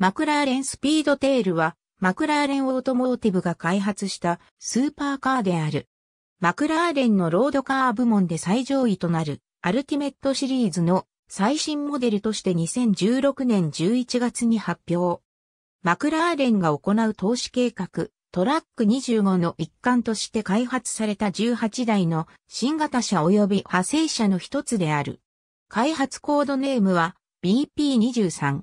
マクラーレンスピードテールは、マクラーレンオートモーティブが開発したスーパーカーである。マクラーレンのロードカー部門で最上位となる、アルティメットシリーズの最新モデルとして2016年11月に発表。マクラーレンが行う投資計画、トラック25の一環として開発された18台の新型車及び派生車の一つである。開発コードネームは BP23。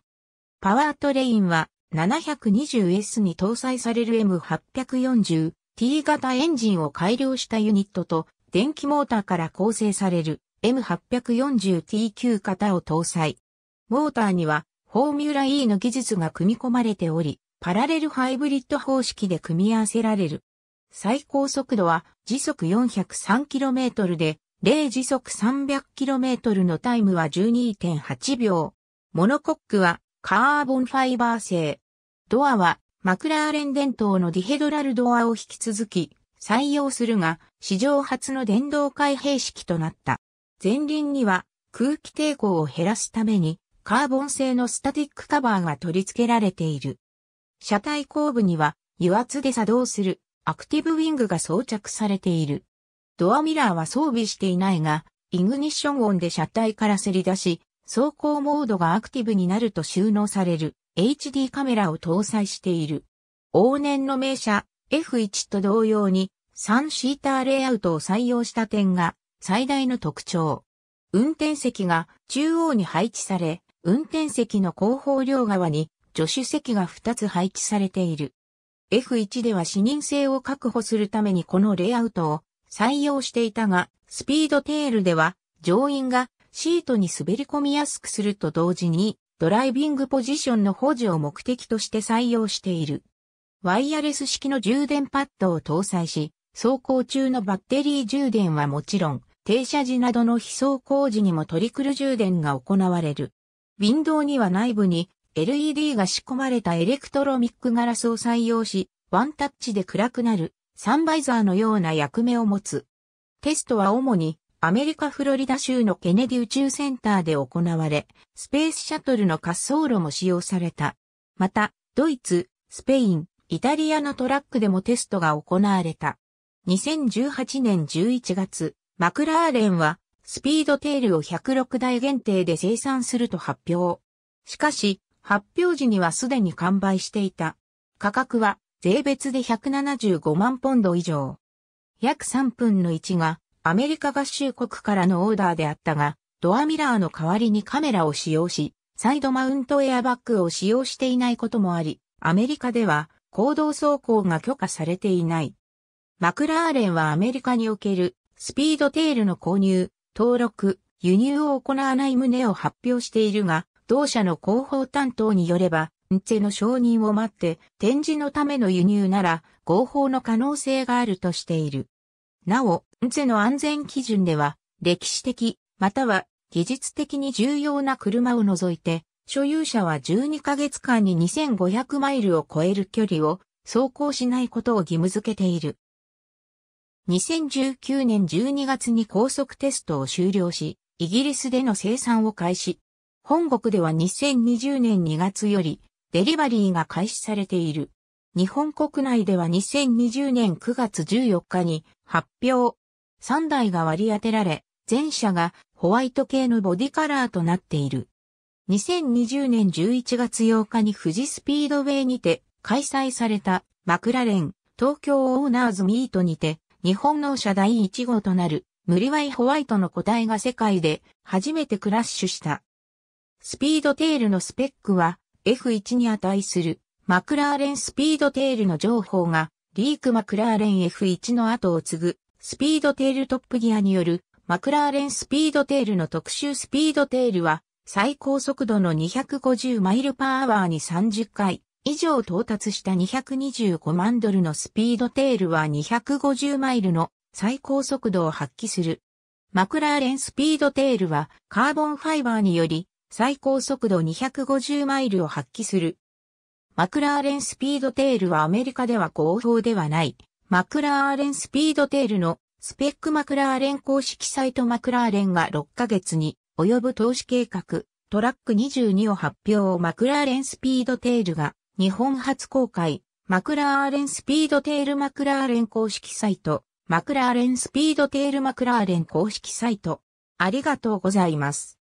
パワートレインは 720S に搭載される M840T 型エンジンを改良したユニットと電気モーターから構成される M840TQ 型を搭載。モーターにはフォーミュラ E の技術が組み込まれており、パラレルハイブリッド方式で組み合わせられる。最高速度は時速 403km で、0時速 300km のタイムは12.8秒。モノコックはカーボンファイバー製。ドアはマクラーレン伝統のディヘドラルドアを引き続き採用するが、史上初の電動開閉式となった。前輪には空気抵抗を減らすためにカーボン製のスタティックカバーが取り付けられている。車体後部には油圧で作動するアクティブウィングが装着されている。ドアミラーは装備していないが、イグニッション音で車体からせり出し、走行モードがアクティブになると収納される HD カメラを搭載している。往年の名車 F1 と同様に3シーターレイアウトを採用した点が最大の特徴。運転席が中央に配置され、運転席の後方両側に助手席が2つ配置されている。F1 では視認性を確保するためにこのレイアウトを採用していたが、スピードテールでは乗員がシートに滑り込みやすくすると同時に、ドライビングポジションの保持を目的として採用している。ワイヤレス式の充電パッドを搭載し、走行中のバッテリー充電はもちろん、停車時などの非走行時にもトリクル充電が行われる。ウィンドウには内部に LED が仕込まれたエレクトロミックガラスを採用し、ワンタッチで暗くなるサンバイザーのような役目を持つ。テストは主にアメリカ・フロリダ州のケネディ宇宙センターで行われ、スペースシャトルの滑走路も使用された。また、ドイツ、スペイン、イタリアのトラックでもテストが行われた。2018年11月、マクラーレンは、スピードテールを106台限定で生産すると発表。しかし、発表時にはすでに完売していた。価格は税別で175万ポンド以上。約3分の1がアメリカ合衆国からのオーダーであったが、ドアミラーの代わりにカメラを使用し、サイドマウントエアバッグを使用していないこともあり、アメリカでは行動走行が許可されていない。マクラーレンはアメリカにおけるスピードテールの購入、登録、輸入を行わない旨を発表しているが、同社の広報担当によれば、ンチェの承認を待って展示のための輸入なら合法の可能性があるとしている。なお、ンツの安全基準では、歴史的、または技術的に重要な車を除いて、所有者は12ヶ月間に2500マイルを超える距離を走行しないことを義務付けている。2019年12月に高速テストを終了し、イギリスでの生産を開始。本国では2020年2月よりデリバリーが開始されている。日本国内では2020年9月14日に発表、3台が割り当てられ、全車がホワイト系のボディカラーとなっている。2020年11月8日に富士スピードウェイにて開催されたマクラレン東京オーナーズミートにて日本の車第1号となる無理ワイホワイトの個体が世界で初めてクラッシュした。スピードテールのスペックは F1 に値するマクラーレンスピードテールの情報がリークマクラーレン F1 の後を継ぐスピードテールトップギアによるマクラーレンスピードテールの特殊スピードテールは最高速度の250マイルパーアワーに30回以上到達した225万ドルのスピードテールは250マイルの最高速度を発揮する。マクラーレンスピードテールはカーボンファイバーにより最高速度250マイルを発揮する。マクラーレンスピードテールはアメリカでは合法ではないマクラーレンスピードテールのスペックマクラーレン公式サイトマクラーレンが6ヶ月に及ぶ投資計画トラック22を発表マクラーレンスピードテールが日本初公開マクラーレンスピードテールマクラーレン公式サイトマクラーレンスピードテールマクラーレン公式サイトありがとうございます。